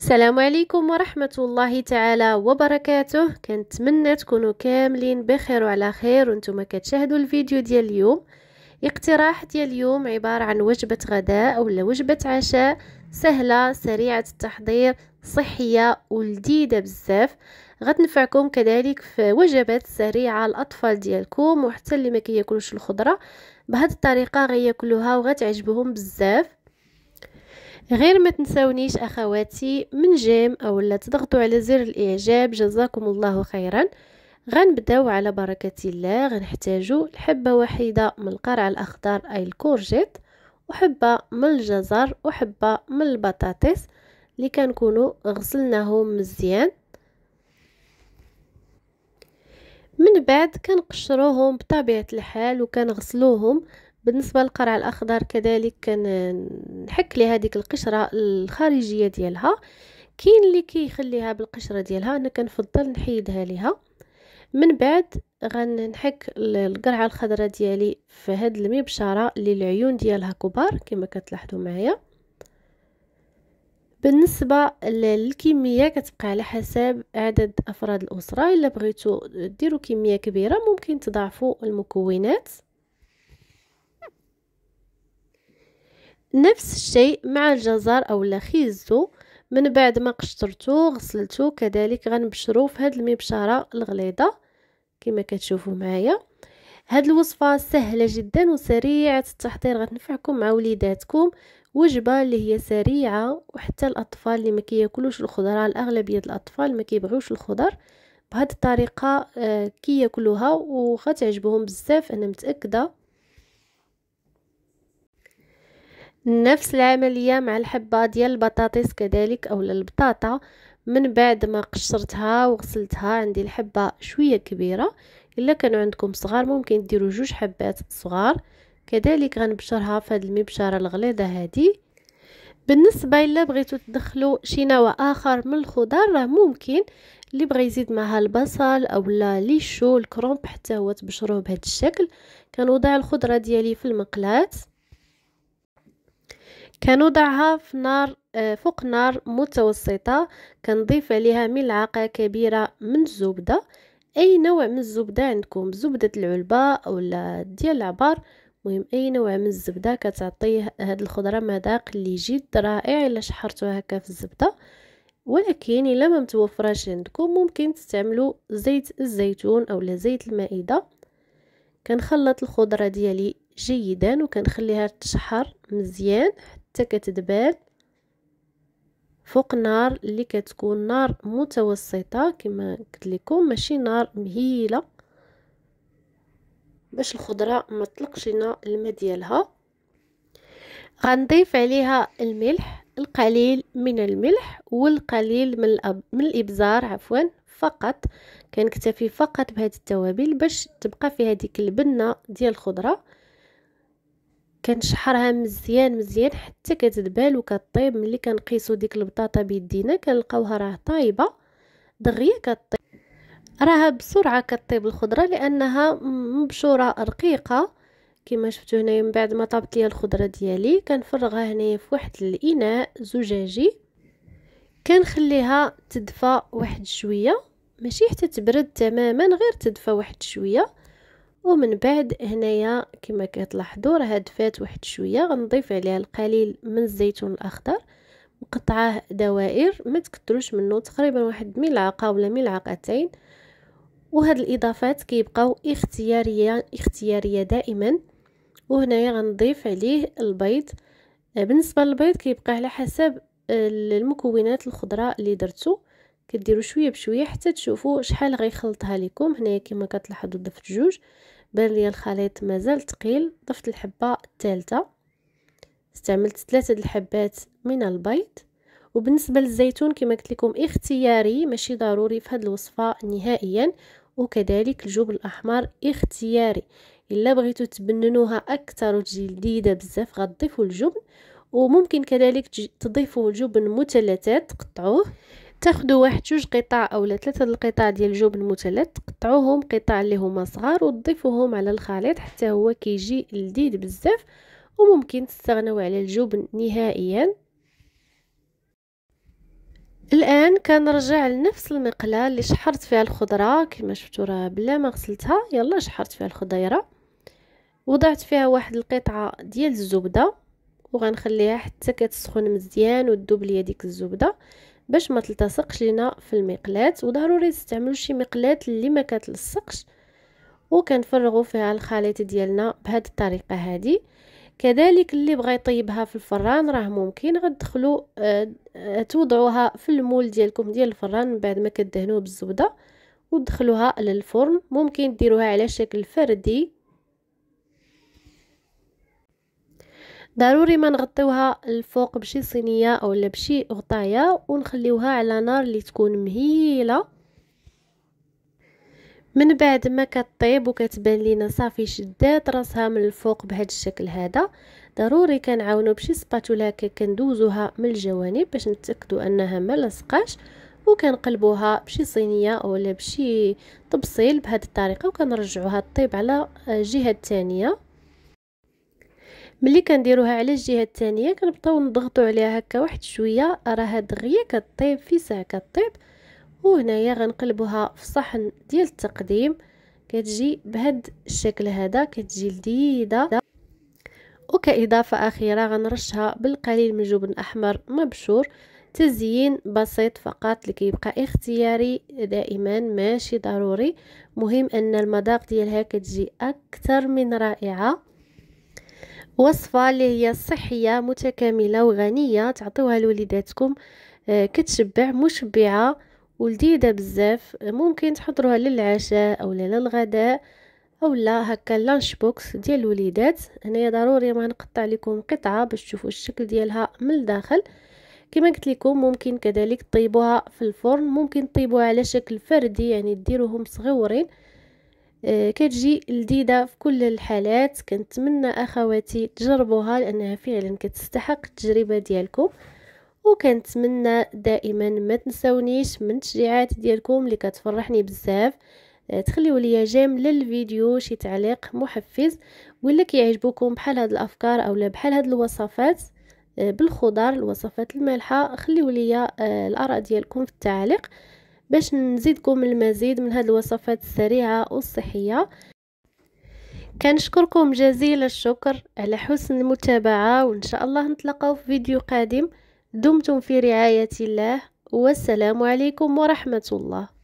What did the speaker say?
السلام عليكم ورحمة الله تعالى وبركاته كنتمنى تكونوا كاملين بخير وعلى خير وانتم كتشاهدوا الفيديو ديال اليوم اقتراح ديال اليوم عبارة عن وجبة غداء أو وجبة عشاء سهلة سريعة التحضير صحية ولذيذة بزاف غتنفعكم كذلك في وجبات سريعة الأطفال ديالكم وحتى اللي ما كياكلوش الخضرة بهذه الطريقة غياكلوها وغتعجبهم بزاف غير ما تنسونيش اخواتي من جيم اولا تضغطوا على زر الاعجاب جزاكم الله خيرا غنبداو على بركه الله غنحتاجو حبه واحده من القرع الاخضر اي الكورجيت وحبه من الجزر وحبه من البطاطس اللي كنكونو غسلناهم مزيان من بعد كنقشروهم بطبيعه الحال وكنغسلوهم بالنسبة للقرع الأخضر كذلك كنحك لي هذيك القشرة الخارجية ديالها كاين اللي كيخليها بالقشرة ديالها أنا كنفضل نحيدها ليها من بعد غنحك القرعة الخضراء ديالي في هاد المبشرة اللي العيون ديالها كبار كما كتلاحظوا معايا بالنسبه للكميه كتبقى على حسب عدد افراد الاسره الا بغيتو ديروا كميه كبيره ممكن تضاعفوا المكونات نفس الشيء مع الجزر اولا خيزو من بعد ما قشطرتو غسلتو كذلك غنبشرو في هاد المبشره الغليظه كما كتشوفوا معايا هاد الوصفه سهله جدا وسريعه التحضير غتنفعكم مع وليداتكم وجبه اللي هي سريعه وحتى الاطفال اللي ما كياكلوش الخضره الاغلبيه الاطفال ما كيبغيوش الخضر بهاد الطريقه آه، كياكلوها وغتعجبهم بزاف انا متاكده نفس العملية مع الحبة ديال البطاطس كذلك او البطاطا من بعد ما قشرتها وغسلتها عندي الحبة شوية كبيرة الا كانوا عندكم صغار ممكن ديروا جوج حبات صغار كذلك غنبشرها في هذه المبشره الغليظه هذه بالنسبه الا بغيتو تدخلوا شي نوع اخر من الخضار راه ممكن اللي بغى يزيد معها البصل اولا ليشو الكرومب حتى هو تبشروه بهذا الشكل كنوضع الخضره ديالي في المقلات كنوضعها في نار آه، فوق نار متوسطة كنضيف عليها ملعقة كبيرة من الزبدة أي نوع من الزبدة عندكم زبدة العلبة أو ديال العبار مهم أي نوع من الزبدة كتعطيه هاد الخضرة مذاق اللي جد رائع إلا شحرتوها هكا في الزبدة ولكن الا ما متوفراش عندكم ممكن تستعملوا زيت الزيتون أو زيت المائده كنخلط الخضره ديالي جيدا وكنخليها تشحر مزيان حتى كتدبال فوق نار اللي كتكون نار متوسطه كما قلت لكم ماشي نار مهيله باش الخضره ما تطلقش لنا الماء ديالها غنضيف عليها الملح القليل من الملح والقليل من, الأب... من الابزار عفوا فقط كنكتفي فقط بهذه التوابل باش تبقى في هذه البنه ديال الخضره كنشحرها مزيان مزيان حتى كتدبل وكطيب ملي كنقيسو ديك البطاطا بيدينا كنلقاوها راه طايبه دغيا كطيب راها بسرعه كطيب الخضره لانها مبشوره رقيقه كما شفتوا هنايا من بعد ما طابت ليا الخضره ديالي كنفرغها هنايا في واحد الاناء زجاجي كنخليها تدفى واحد شويه ماشي حتى تبرد تماما غير تدفى واحد شويه ومن بعد هنايا كما كتلاحظوا راه دفات واحد شويه غنضيف عليها القليل من الزيتون الاخضر مقطعه دوائر ما تكثروش منه تقريبا واحد ملعقه ولا ملعقتين وهاد الاضافات كيبقاو اختياريه اختياريه دائما وهنايا غنضيف عليه البيض بالنسبه للبيض كيبقى على حسب المكونات الخضراء اللي درتو كديروا شويه بشويه حتى تشوفوا شحال غيخلطها لكم هنايا كما كتلاحظوا ضفت جوج بان لي الخليط مازال ثقيل ضفت الحبه الثالثه استعملت ثلاثه الحبات من البيض وبالنسبه للزيتون كما قلت لكم اختياري ماشي ضروري في هذه الوصفه نهائيا وكذلك الجوب الاحمر اختياري الا بغيتو تبننوها اكثر وتجي لذيذه بزاف غضيفوا الجبن وممكن كذلك تضيفوا جبن متلتات تقطعوه تاخذوا واحد جوج قطع اولا ثلاثه القطع ديال الجبن مثلث تقطعوهم قطع اللي هما صغار وتضيفوهم على الخليط حتى هو كيجي لذيذ بزاف وممكن تستغناو على الجبن نهائيا الان كنرجع لنفس المقله اللي شحرت فيها الخضره كما شفتوا راه بلا ما غسلتها يلا شحرت فيها الخضيره وضعت فيها واحد القطعه ديال الزبده وغنخليها حتى كتسخن مزيان وتذوب ليا ديك الزبده باش ما تلتصقش لينا في المقلات وضروري تستعملوا شي مقلات اللي ما كتلصقش وكنفرغوا فيها الخليط ديالنا بهاد الطريقه هذه كذلك اللي بغى يطيبها في الفران راه ممكن غتدخلوا آه، توضعوها في المول ديالكم ديال الفران من بعد ما كدهنوه بالزبده ودخلوها للفرن ممكن ديروها على شكل فردي ضروري ما نغطيوها الفوق بشي صينيه اولا بشي غطايه ونخليوها على نار اللي تكون مهيله من بعد ما كطيب وكتبان لينا صافي شدات راسها من الفوق بهذا الشكل هذا ضروري كنعاونو بشي سباتولا هكا كندوزوها من الجوانب باش نتاكدوا انها ما لصقاش وكنقلبوها بشي صينيه اولا بشي طبصيل بهذه الطريقه وكنرجعوها طيب على الجهه الثانيه ملي كنديروها على الجهه الثانيه كنبقاو نضغطوا عليها هكا واحد شويه راها دغيا كطيب ساعه كطيب وهنايا غنقلبوها في صحن ديال التقديم كتجي بهاد الشكل هذا كتجي لذيذه وكاضافه اخيره غنرشها بالقليل من جبن احمر مبشور تزيين بسيط فقط اللي كيبقى اختياري دائما ماشي ضروري مهم ان المذاق ديالها كتجي اكثر من رائعه وصفة اللي هي صحية متكاملة وغنية تعطيوها لوليداتكم آه، كتشبع مشبعة ولذيذة بزاف ممكن تحضروها للعشاء او للغداء اولا هكا لانش بوكس ديال الوليدات هنايا ضروري ما نقطع لكم قطعه باش تشوفوا الشكل ديالها من الداخل كما قلت لكم ممكن كذلك طيبوها في الفرن ممكن طيبوها على شكل فردي يعني ديروهم صغيورين آه، كتجي لذيذه في كل الحالات كنتمنى اخواتي تجربوها لانها فعلا كتستحق التجربه ديالكم وكنتمنى دائما ما تنسونيش من التشجيعات ديالكم اللي كتفرحني بزاف آه، تخليو ليا جيم للفيديو شي تعليق محفز ولا كيعجبوكم بحال هاد الافكار اولا بحال هاد الوصفات آه، بالخضر الوصفات المالحه خليو ليا الاراء ديالكم في التعليق باش نزيدكم المزيد من هذه الوصفات السريعه والصحيه كنشكركم جزيل الشكر على حسن المتابعه وان شاء الله نتلاقاو في فيديو قادم دمتم في رعايه الله والسلام عليكم ورحمه الله